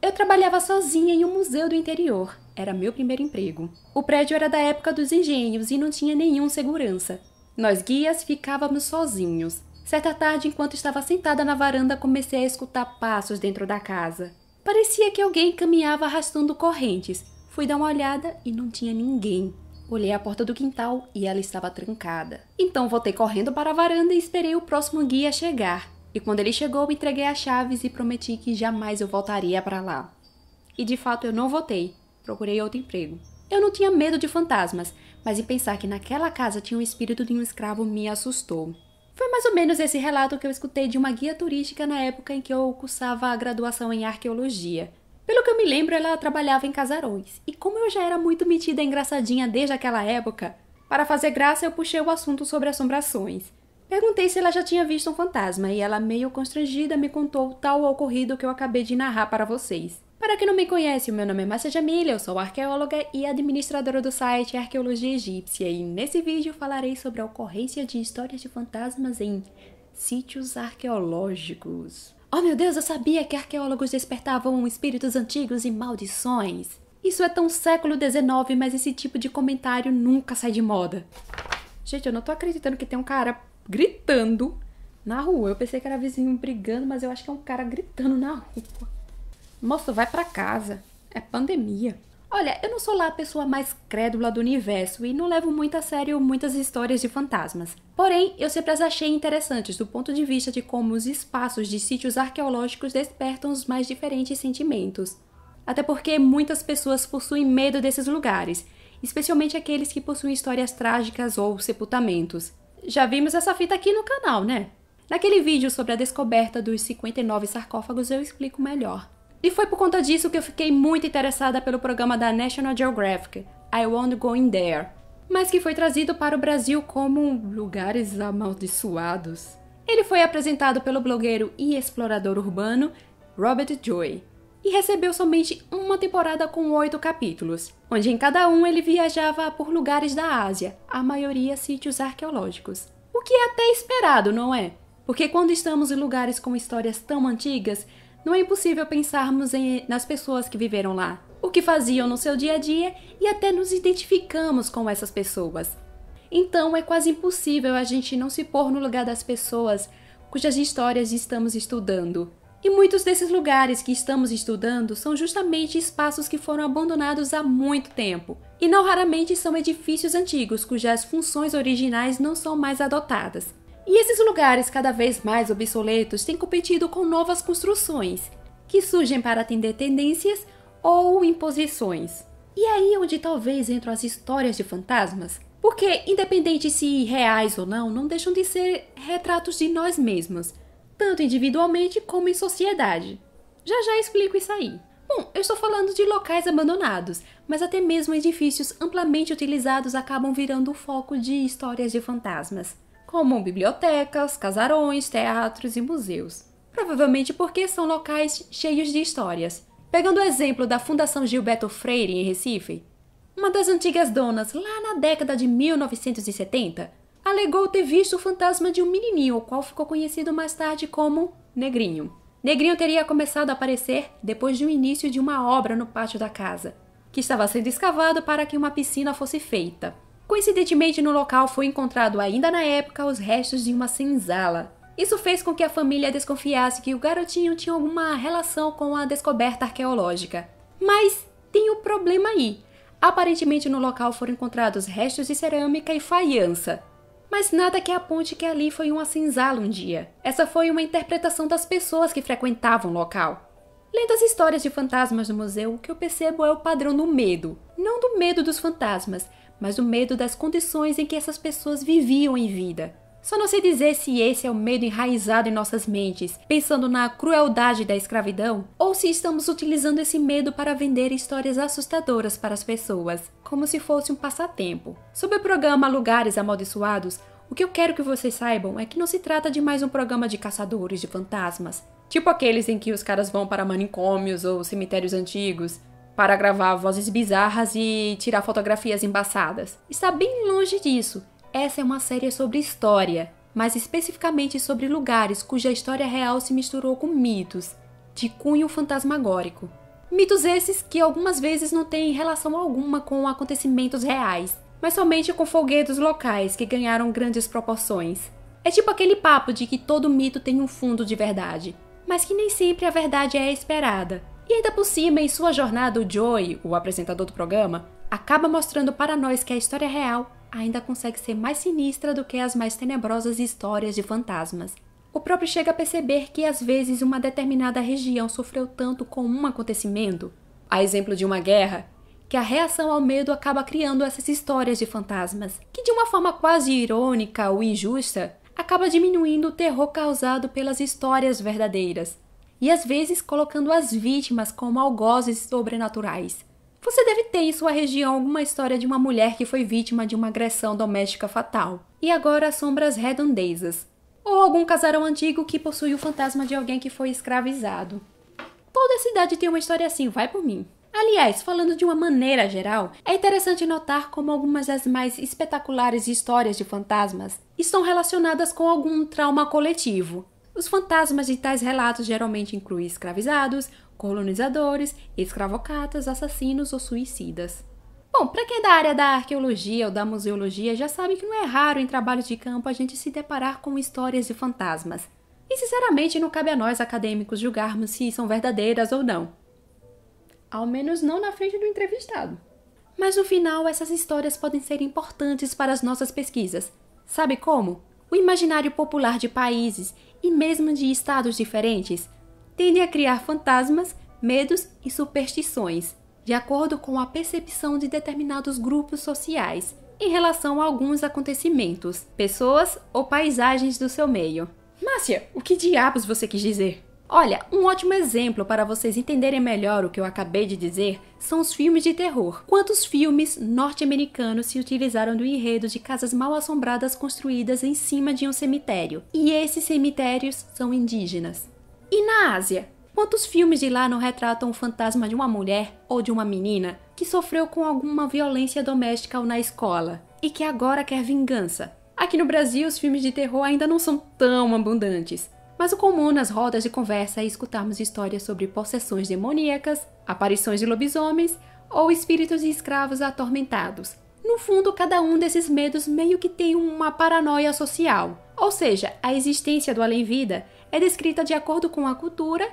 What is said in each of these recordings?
Eu trabalhava sozinha em um museu do interior. Era meu primeiro emprego. O prédio era da época dos engenhos e não tinha nenhum segurança. Nós guias ficávamos sozinhos. Certa tarde, enquanto estava sentada na varanda, comecei a escutar passos dentro da casa. Parecia que alguém caminhava arrastando correntes. Fui dar uma olhada e não tinha ninguém. Olhei a porta do quintal e ela estava trancada. Então voltei correndo para a varanda e esperei o próximo guia chegar. E quando ele chegou, entreguei as chaves e prometi que jamais eu voltaria para lá. E de fato eu não voltei, procurei outro emprego. Eu não tinha medo de fantasmas, mas em pensar que naquela casa tinha o espírito de um escravo me assustou. Foi mais ou menos esse relato que eu escutei de uma guia turística na época em que eu cursava a graduação em arqueologia. Pelo que eu me lembro, ela trabalhava em casarões, e como eu já era muito metida e engraçadinha desde aquela época, para fazer graça eu puxei o assunto sobre assombrações. Perguntei se ela já tinha visto um fantasma e ela, meio constrangida, me contou tal ocorrido que eu acabei de narrar para vocês. Para quem não me conhece, o meu nome é Márcia Jamilha, eu sou arqueóloga e administradora do site Arqueologia Egípcia e nesse vídeo falarei sobre a ocorrência de histórias de fantasmas em sítios arqueológicos. Oh meu Deus, eu sabia que arqueólogos despertavam espíritos antigos e maldições. Isso é tão século XIX, mas esse tipo de comentário nunca sai de moda. Gente, eu não tô acreditando que tem um cara gritando na rua. Eu pensei que era vizinho brigando, mas eu acho que é um cara gritando na rua. Moço, vai para casa. É pandemia. Olha, eu não sou lá a pessoa mais crédula do universo e não levo muito a sério muitas histórias de fantasmas. Porém, eu sempre as achei interessantes do ponto de vista de como os espaços de sítios arqueológicos despertam os mais diferentes sentimentos. Até porque muitas pessoas possuem medo desses lugares, especialmente aqueles que possuem histórias trágicas ou sepultamentos. Já vimos essa fita aqui no canal, né? Naquele vídeo sobre a descoberta dos 59 sarcófagos eu explico melhor. E foi por conta disso que eu fiquei muito interessada pelo programa da National Geographic, I Won't Go In There, mas que foi trazido para o Brasil como Lugares Amaldiçoados. Ele foi apresentado pelo blogueiro e explorador urbano Robert Joy e recebeu somente uma temporada com oito capítulos, onde em cada um ele viajava por lugares da Ásia, a maioria sítios arqueológicos. O que é até esperado, não é? Porque quando estamos em lugares com histórias tão antigas, não é impossível pensarmos em, nas pessoas que viveram lá, o que faziam no seu dia a dia e até nos identificamos com essas pessoas. Então é quase impossível a gente não se pôr no lugar das pessoas cujas histórias estamos estudando. E muitos desses lugares que estamos estudando são justamente espaços que foram abandonados há muito tempo, e não raramente são edifícios antigos cujas funções originais não são mais adotadas. E esses lugares cada vez mais obsoletos têm competido com novas construções, que surgem para atender tendências ou imposições. E é aí onde talvez entram as histórias de fantasmas, porque, independente se reais ou não, não deixam de ser retratos de nós mesmos tanto individualmente como em sociedade. Já já explico isso aí. Bom, eu estou falando de locais abandonados, mas até mesmo edifícios amplamente utilizados acabam virando o foco de histórias de fantasmas, como bibliotecas, casarões, teatros e museus. Provavelmente porque são locais cheios de histórias. Pegando o exemplo da Fundação Gilberto Freire em Recife, uma das antigas donas lá na década de 1970 alegou ter visto o fantasma de um menininho, o qual ficou conhecido mais tarde como Negrinho. Negrinho teria começado a aparecer depois de um início de uma obra no pátio da casa, que estava sendo escavado para que uma piscina fosse feita. Coincidentemente, no local foi encontrado ainda na época os restos de uma senzala. Isso fez com que a família desconfiasse que o garotinho tinha alguma relação com a descoberta arqueológica. Mas tem um problema aí. Aparentemente, no local foram encontrados restos de cerâmica e faiança, mas nada que aponte que ali foi uma senzala um dia. Essa foi uma interpretação das pessoas que frequentavam o local. Lendo as histórias de fantasmas no museu, o que eu percebo é o padrão do medo. Não do medo dos fantasmas, mas do medo das condições em que essas pessoas viviam em vida. Só não sei dizer se esse é o medo enraizado em nossas mentes, pensando na crueldade da escravidão, ou se estamos utilizando esse medo para vender histórias assustadoras para as pessoas, como se fosse um passatempo. Sobre o programa Lugares Amaldiçoados, o que eu quero que vocês saibam é que não se trata de mais um programa de caçadores de fantasmas, tipo aqueles em que os caras vão para manicômios ou cemitérios antigos para gravar vozes bizarras e tirar fotografias embaçadas. Está bem longe disso. Essa é uma série sobre história, mas especificamente sobre lugares cuja história real se misturou com mitos, de cunho fantasmagórico. Mitos esses que algumas vezes não têm relação alguma com acontecimentos reais, mas somente com folguedos locais que ganharam grandes proporções. É tipo aquele papo de que todo mito tem um fundo de verdade, mas que nem sempre a verdade é esperada. E ainda por cima, em sua jornada, o Joey, o apresentador do programa, acaba mostrando para nós que a história real ainda consegue ser mais sinistra do que as mais tenebrosas histórias de fantasmas. O próprio chega a perceber que às vezes uma determinada região sofreu tanto com um acontecimento, a exemplo de uma guerra, que a reação ao medo acaba criando essas histórias de fantasmas, que de uma forma quase irônica ou injusta, acaba diminuindo o terror causado pelas histórias verdadeiras, e às vezes colocando as vítimas como algozes sobrenaturais. Você deve ter em sua região alguma história de uma mulher que foi vítima de uma agressão doméstica fatal e agora assombra as redondezas, ou algum casarão antigo que possui o fantasma de alguém que foi escravizado. Toda cidade tem uma história assim, vai por mim. Aliás, falando de uma maneira geral, é interessante notar como algumas das mais espetaculares histórias de fantasmas estão relacionadas com algum trauma coletivo, os fantasmas de tais relatos geralmente incluem escravizados, colonizadores, escravocatas, assassinos ou suicidas. Bom, para quem é da área da arqueologia ou da museologia já sabe que não é raro em trabalhos de campo a gente se deparar com histórias de fantasmas. E sinceramente não cabe a nós acadêmicos julgarmos se são verdadeiras ou não. Ao menos não na frente do entrevistado. Mas no final essas histórias podem ser importantes para as nossas pesquisas. Sabe como? o imaginário popular de países e mesmo de estados diferentes tende a criar fantasmas, medos e superstições, de acordo com a percepção de determinados grupos sociais em relação a alguns acontecimentos, pessoas ou paisagens do seu meio. Márcia, o que diabos você quis dizer? Olha, um ótimo exemplo para vocês entenderem melhor o que eu acabei de dizer são os filmes de terror. Quantos filmes norte-americanos se utilizaram do enredo de casas mal-assombradas construídas em cima de um cemitério? E esses cemitérios são indígenas. E na Ásia? Quantos filmes de lá não retratam o fantasma de uma mulher ou de uma menina que sofreu com alguma violência doméstica ou na escola e que agora quer vingança? Aqui no Brasil, os filmes de terror ainda não são tão abundantes, mas o comum nas rodas de conversa é escutarmos histórias sobre possessões demoníacas, aparições de lobisomens ou espíritos de escravos atormentados. No fundo, cada um desses medos meio que tem uma paranoia social, ou seja, a existência do além-vida é descrita de acordo com a cultura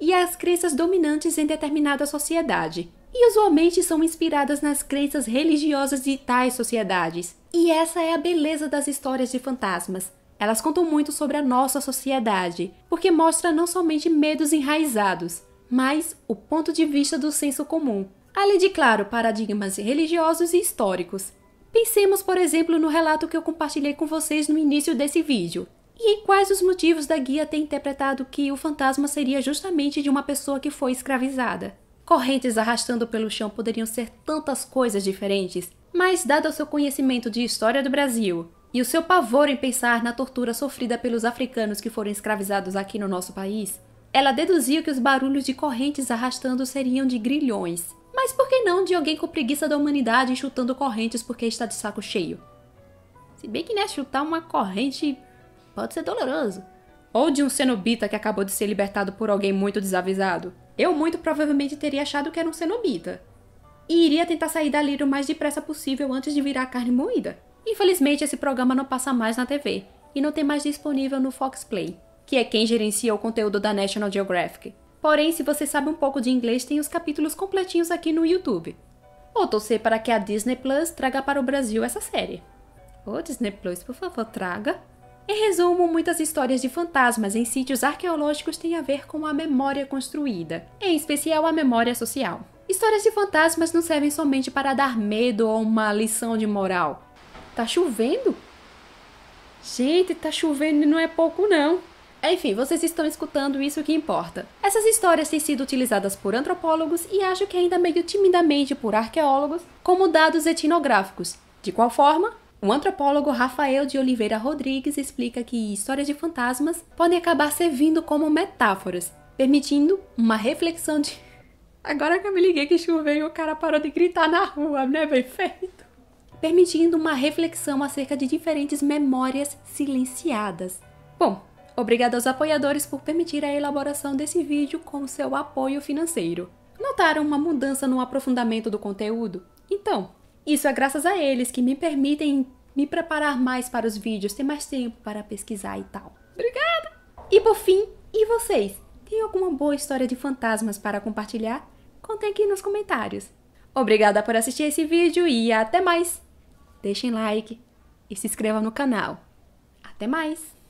e as crenças dominantes em determinada sociedade, e usualmente são inspiradas nas crenças religiosas de tais sociedades. E essa é a beleza das histórias de fantasmas. Elas contam muito sobre a nossa sociedade, porque mostra não somente medos enraizados, mas o ponto de vista do senso comum, além de, claro, paradigmas religiosos e históricos. Pensemos, por exemplo, no relato que eu compartilhei com vocês no início desse vídeo, e em quais os motivos da guia ter interpretado que o fantasma seria justamente de uma pessoa que foi escravizada. Correntes arrastando pelo chão poderiam ser tantas coisas diferentes, mas, dado ao seu conhecimento de história do Brasil, e o seu pavor em pensar na tortura sofrida pelos africanos que foram escravizados aqui no nosso país, ela deduziu que os barulhos de correntes arrastando seriam de grilhões. Mas por que não de alguém com preguiça da humanidade enxutando correntes porque está de saco cheio? Se bem que, né, chutar uma corrente pode ser doloroso. Ou de um cenobita que acabou de ser libertado por alguém muito desavisado. Eu muito provavelmente teria achado que era um cenobita. E iria tentar sair dali o mais depressa possível antes de virar carne moída. Infelizmente, esse programa não passa mais na TV e não tem mais disponível no Fox Play, que é quem gerencia o conteúdo da National Geographic. Porém, se você sabe um pouco de inglês, tem os capítulos completinhos aqui no YouTube. Ou torcer para que a Disney Plus traga para o Brasil essa série. Ô Disney Plus, por favor, traga. Em resumo, muitas histórias de fantasmas em sítios arqueológicos têm a ver com a memória construída, em especial a memória social. Histórias de fantasmas não servem somente para dar medo ou uma lição de moral, Tá chovendo? Gente, tá chovendo e não é pouco não. Enfim, vocês estão escutando isso que importa. Essas histórias têm sido utilizadas por antropólogos e acho que ainda meio timidamente por arqueólogos como dados etnográficos. De qual forma? O antropólogo Rafael de Oliveira Rodrigues explica que histórias de fantasmas podem acabar servindo como metáforas, permitindo uma reflexão de. Agora que eu me liguei que choveu e o cara parou de gritar na rua, né? Bem feito permitindo uma reflexão acerca de diferentes memórias silenciadas. Bom, obrigado aos apoiadores por permitir a elaboração desse vídeo com seu apoio financeiro. Notaram uma mudança no aprofundamento do conteúdo? Então, isso é graças a eles que me permitem me preparar mais para os vídeos, ter mais tempo para pesquisar e tal. Obrigada! E por fim, e vocês? Tem alguma boa história de fantasmas para compartilhar? Contem aqui nos comentários. Obrigada por assistir esse vídeo e até mais! deixem like e se inscrevam no canal. Até mais!